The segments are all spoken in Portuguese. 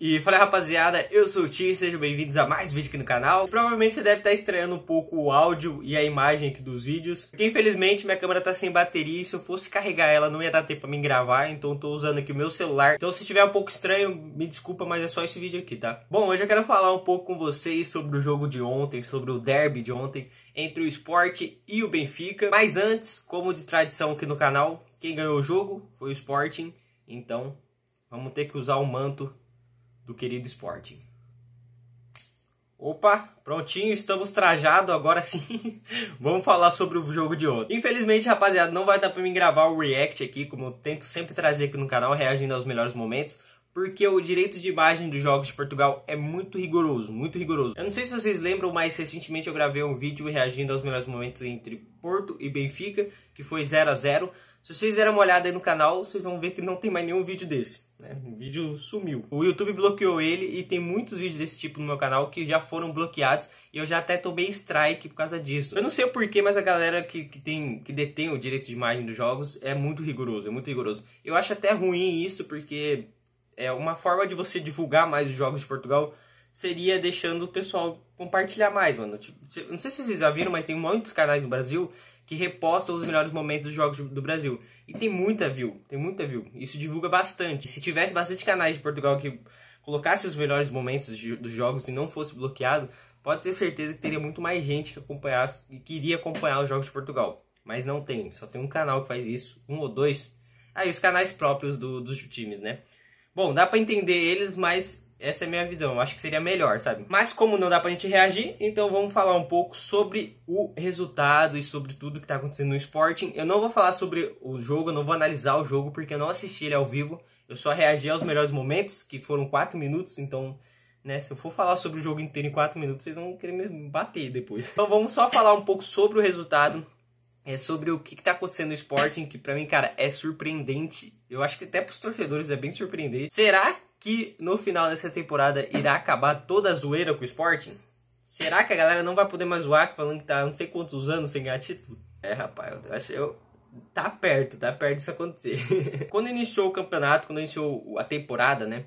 E fala rapaziada, eu sou o Ti, sejam bem-vindos a mais vídeo aqui no canal. Provavelmente você deve estar estranhando um pouco o áudio e a imagem aqui dos vídeos, porque infelizmente minha câmera tá sem bateria e se eu fosse carregar ela não ia dar tempo pra mim gravar, então tô usando aqui o meu celular. Então se tiver um pouco estranho, me desculpa, mas é só esse vídeo aqui, tá? Bom, hoje eu quero falar um pouco com vocês sobre o jogo de ontem, sobre o derby de ontem entre o Sport e o Benfica. Mas antes, como de tradição aqui no canal, quem ganhou o jogo foi o Sporting, então vamos ter que usar o manto do querido Sporting. Opa, prontinho, estamos trajados agora sim. Vamos falar sobre o jogo de ontem. Infelizmente, rapaziada, não vai dar para mim gravar o react aqui, como eu tento sempre trazer aqui no canal, reagindo aos melhores momentos, porque o direito de imagem dos jogos de Portugal é muito rigoroso, muito rigoroso. Eu não sei se vocês lembram, mas recentemente eu gravei um vídeo reagindo aos melhores momentos entre Porto e Benfica, que foi 0 a 0 Se vocês derem uma olhada aí no canal, vocês vão ver que não tem mais nenhum vídeo desse. Né? O vídeo sumiu. O YouTube bloqueou ele e tem muitos vídeos desse tipo no meu canal que já foram bloqueados e eu já até tomei strike por causa disso. Eu não sei o porquê, mas a galera que, que, tem, que detém o direito de imagem dos jogos é muito rigoroso, é muito rigoroso. Eu acho até ruim isso porque é uma forma de você divulgar mais os jogos de Portugal seria deixando o pessoal compartilhar mais, mano. Tipo, não sei se vocês já viram, mas tem muitos canais no Brasil que repostam os melhores momentos dos jogos do Brasil. E tem muita view, tem muita view. Isso divulga bastante. Se tivesse bastante canais de Portugal que colocasse os melhores momentos dos jogos e não fosse bloqueado, pode ter certeza que teria muito mais gente que acompanhasse e queria acompanhar os jogos de Portugal. Mas não tem, só tem um canal que faz isso, um ou dois. Aí ah, os canais próprios do, dos times, né? Bom, dá para entender eles, mas essa é a minha visão, eu acho que seria melhor, sabe? Mas como não dá pra gente reagir, então vamos falar um pouco sobre o resultado e sobre tudo que tá acontecendo no Sporting. Eu não vou falar sobre o jogo, eu não vou analisar o jogo, porque eu não assisti ele ao vivo. Eu só reagi aos melhores momentos, que foram 4 minutos, então né? Se eu for falar sobre o jogo inteiro em 4 minutos, vocês vão querer me bater depois. Então vamos só falar um pouco sobre o resultado, é, sobre o que, está acontecendo no Sporting, que para mim, cara, é surpreendente. Eu acho que até para os torcedores é bem surpreendente. Será que no final dessa temporada irá acabar toda a zoeira com o Sporting? Será que a galera não vai poder mais zoar falando que tá não sei quantos anos sem ganhar título? É, rapaz, eu acho eu tá perto, tá perto disso acontecer. quando iniciou o campeonato, quando iniciou a temporada, né?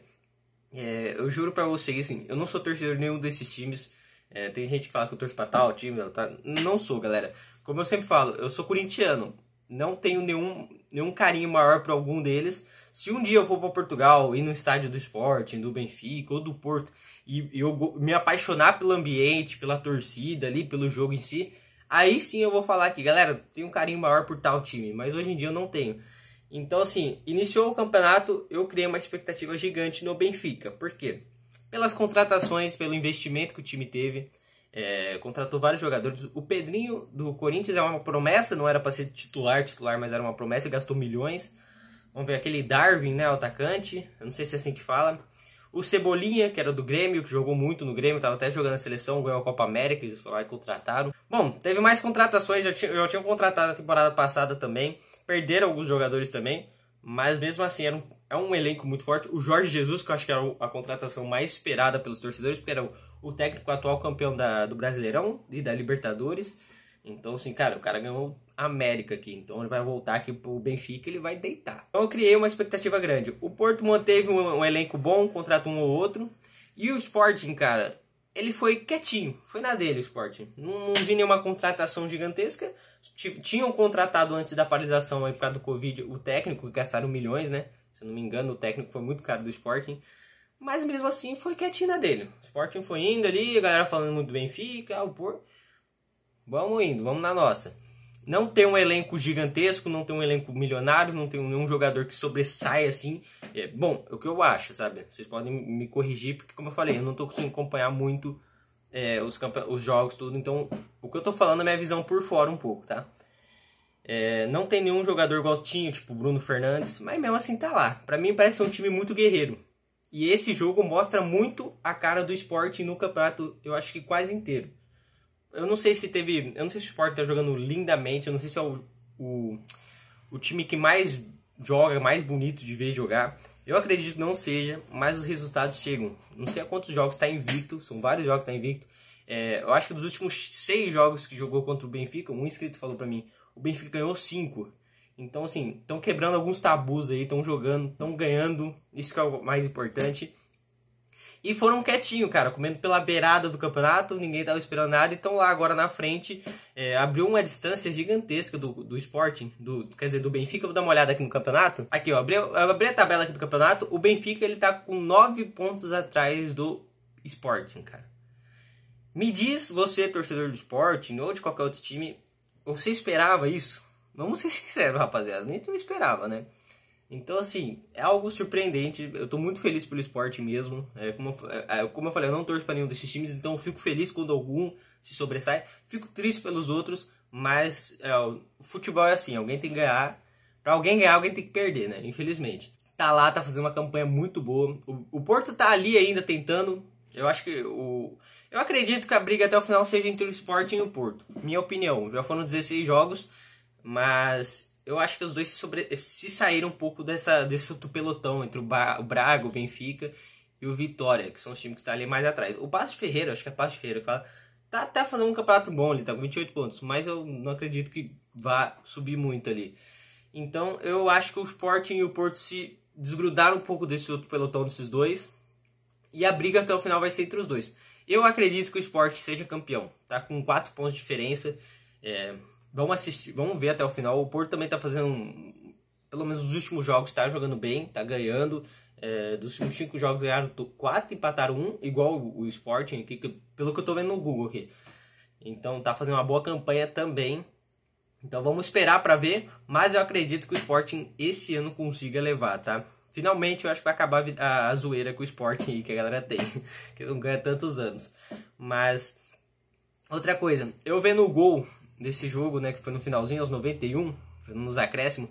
É, eu juro para vocês, assim, eu não sou torcedor nenhum desses times. É, tem gente que fala que eu torço pra tal time, tá? não sou, galera. Como eu sempre falo, eu sou corintiano não tenho nenhum, nenhum carinho maior para algum deles. Se um dia eu for para Portugal, ir no estádio do esporte, do Benfica ou do Porto, e eu me apaixonar pelo ambiente, pela torcida ali, pelo jogo em si, aí sim eu vou falar que, galera, tenho um carinho maior por tal time, mas hoje em dia eu não tenho. Então, assim, iniciou o campeonato, eu criei uma expectativa gigante no Benfica. Por quê? Pelas contratações, pelo investimento que o time teve, é, contratou vários jogadores. O Pedrinho do Corinthians é uma promessa, não era para ser titular, titular, mas era uma promessa e gastou milhões. Vamos ver aquele Darwin, né, o atacante, eu não sei se é assim que fala. O Cebolinha, que era do Grêmio, que jogou muito no Grêmio, estava até jogando na seleção, ganhou a Copa América, eles lá e contrataram. Bom, teve mais contratações, já tinha, tinha contratado na temporada passada também, perderam alguns jogadores também. Mas mesmo assim, era um, é um elenco muito forte. O Jorge Jesus, que eu acho que era a contratação mais esperada pelos torcedores, porque era o, o técnico atual campeão da, do Brasileirão e da Libertadores. Então, assim, cara, o cara ganhou a América aqui. Então, ele vai voltar aqui pro Benfica ele vai deitar. Então, eu criei uma expectativa grande. O Porto manteve um, um elenco bom, contrata um ou outro. E o Sporting, cara, ele foi quietinho, foi na dele o esporte. Não, não vi nenhuma contratação gigantesca. Tinham contratado antes da paralisação aí por causa do Covid o técnico, gastaram milhões, né? Se eu não me engano, o técnico foi muito caro do Sporting. Mas mesmo assim foi quietinho na dele. O Sporting foi indo ali, a galera falando muito bem, fica, o por. Vamos indo, vamos na nossa não tem um elenco gigantesco, não tem um elenco milionário, não tem nenhum jogador que sobressai assim. É, bom, é o que eu acho, sabe? Vocês podem me corrigir, porque como eu falei, eu não tô conseguindo acompanhar muito é, os, os jogos, tudo. Então, o que eu tô falando é minha visão por fora um pouco, tá? É, não tem nenhum jogador igual tinha, tipo Bruno Fernandes, mas mesmo assim tá lá. Para mim parece um time muito guerreiro. E esse jogo mostra muito a cara do esporte no campeonato, eu acho que quase inteiro. Eu não sei se teve. Eu não sei se o Sport tá jogando lindamente. Eu não sei se é o, o, o time que mais joga, mais bonito de ver jogar. Eu acredito que não seja, mas os resultados chegam. Não sei a quantos jogos está invicto, são vários jogos que está invicto. É, eu acho que dos últimos seis jogos que jogou contra o Benfica, um inscrito falou para mim, o Benfica ganhou cinco. Então, assim, estão quebrando alguns tabus aí, estão jogando, estão ganhando, isso que é o mais importante. E foram quietinho, cara, comendo pela beirada do campeonato, ninguém tava esperando nada, então lá agora na frente é, abriu uma distância gigantesca do, do Sporting, do, quer dizer, do Benfica. vou dar uma olhada aqui no campeonato. Aqui, ó, abri, abri a tabela aqui do campeonato. O Benfica ele tá com 9 pontos atrás do Sporting, cara. Me diz, você, torcedor do Sporting ou de qualquer outro time, você esperava isso? Vamos ser sinceros, rapaziada, nem tu esperava, né? Então, assim, é algo surpreendente. Eu tô muito feliz pelo esporte mesmo. É, como, é, é, como eu falei, eu não torço para nenhum desses times, então fico feliz quando algum se sobressai. Fico triste pelos outros, mas é, o futebol é assim: alguém tem que ganhar. Para alguém ganhar, alguém tem que perder, né? Infelizmente. Tá lá, tá fazendo uma campanha muito boa. O, o Porto tá ali ainda tentando. Eu acho que o. Eu acredito que a briga até o final seja entre o Sporting e o Porto. Minha opinião. Já foram 16 jogos, mas eu acho que os dois se, sobre... se saíram um pouco dessa, desse outro pelotão entre o, ba... o Braga, o Benfica e o Vitória, que são os times que estão tá ali mais atrás. O Passo Ferreira, acho que é Passo Ferreira, ela tá até fazendo um campeonato bom ali, tá com 28 pontos, mas eu não acredito que vá subir muito ali. Então eu acho que o Sporting e o Porto se desgrudaram um pouco desse outro pelotão desses dois. E a briga até o final vai ser entre os dois. Eu acredito que o Sporting seja campeão, tá com 4 pontos de diferença. É, Vamos assistir, vamos ver até o final. O Porto também está fazendo, pelo menos nos últimos jogos, está jogando bem, está ganhando. É, dos últimos cinco jogos ganharam quatro, empataram um, igual o, Sporting, que, que, pelo que eu estou vendo no Google aqui. Então está fazendo uma boa campanha também. Então vamos esperar para ver, mas eu acredito que o Sporting esse ano consiga levar, tá? Finalmente eu acho que vai acabar a, a zoeira com o Sporting que a galera tem, que não ganha tantos anos. Mas outra coisa, eu vendo o gol desse jogo, né, que foi no finalzinho, aos 91, nos acréscimos,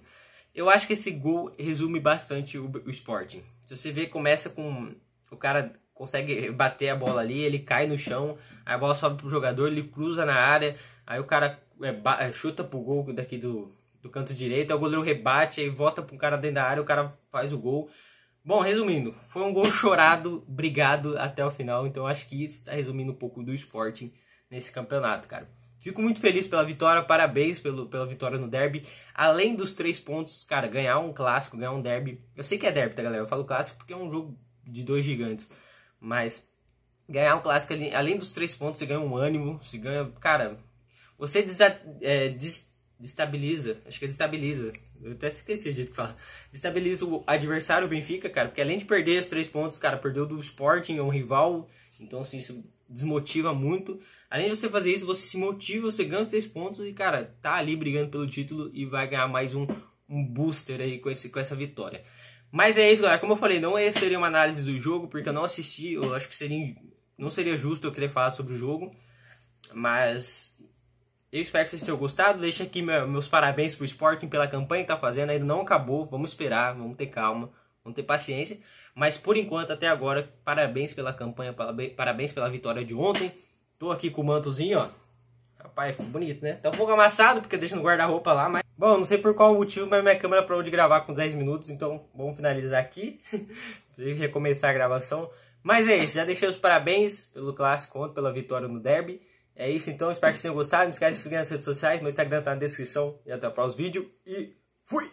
eu acho que esse gol resume bastante o, o Sporting. Se você vê, começa com o cara consegue bater a bola ali, ele cai no chão, a bola sobe pro jogador, ele cruza na área, aí o cara é, é, chuta pro gol daqui do, do canto direito, aí o goleiro rebate, aí volta pro cara dentro da área, o cara faz o gol. Bom, resumindo, foi um gol chorado, brigado até o final, então acho que isso está resumindo um pouco do Sporting nesse campeonato, cara. Fico muito feliz pela vitória, parabéns pelo, pela vitória no derby. Além dos três pontos, cara, ganhar um clássico, ganhar um derby. Eu sei que é derby, tá, galera? Eu falo clássico porque é um jogo de dois gigantes. Mas ganhar um clássico, além dos três pontos, você ganha um ânimo, você ganha. Cara, você desa, é, des, destabiliza, acho que é destabiliza. Eu até esqueci o jeito que fala. Destabiliza o adversário, o Benfica, cara, porque além de perder os três pontos, cara, perdeu do Sporting, é um rival. Então, assim, isso desmotiva muito. Além de você fazer isso, você se motiva, você ganha os três pontos e, cara, tá ali brigando pelo título e vai ganhar mais um, um booster aí com, esse, com essa vitória. Mas é isso, galera. Como eu falei, não é, seria uma análise do jogo, porque eu não assisti. Eu acho que seria, não seria justo eu querer falar sobre o jogo. Mas eu espero que vocês tenham gostado. Deixa aqui meus parabéns pro Sporting pela campanha que tá fazendo. Ainda não acabou. Vamos esperar, vamos ter calma. Vamos ter paciência. Mas por enquanto, até agora, parabéns pela campanha, parabéns pela vitória de ontem. Tô aqui com o mantozinho, ó. Rapaz, ficou bonito, né? Tá um pouco amassado, porque deixa no guarda-roupa lá, mas... Bom, não sei por qual motivo, mas minha câmera parou de gravar com 10 minutos, então vamos finalizar aqui. recomeçar a gravação. Mas é isso, já deixei os parabéns pelo clássico ontem, pela vitória no derby. É isso então, espero que vocês tenham gostado. Não esquece de seguir nas redes sociais, meu Instagram tá na descrição. E até o próximo vídeo e fui!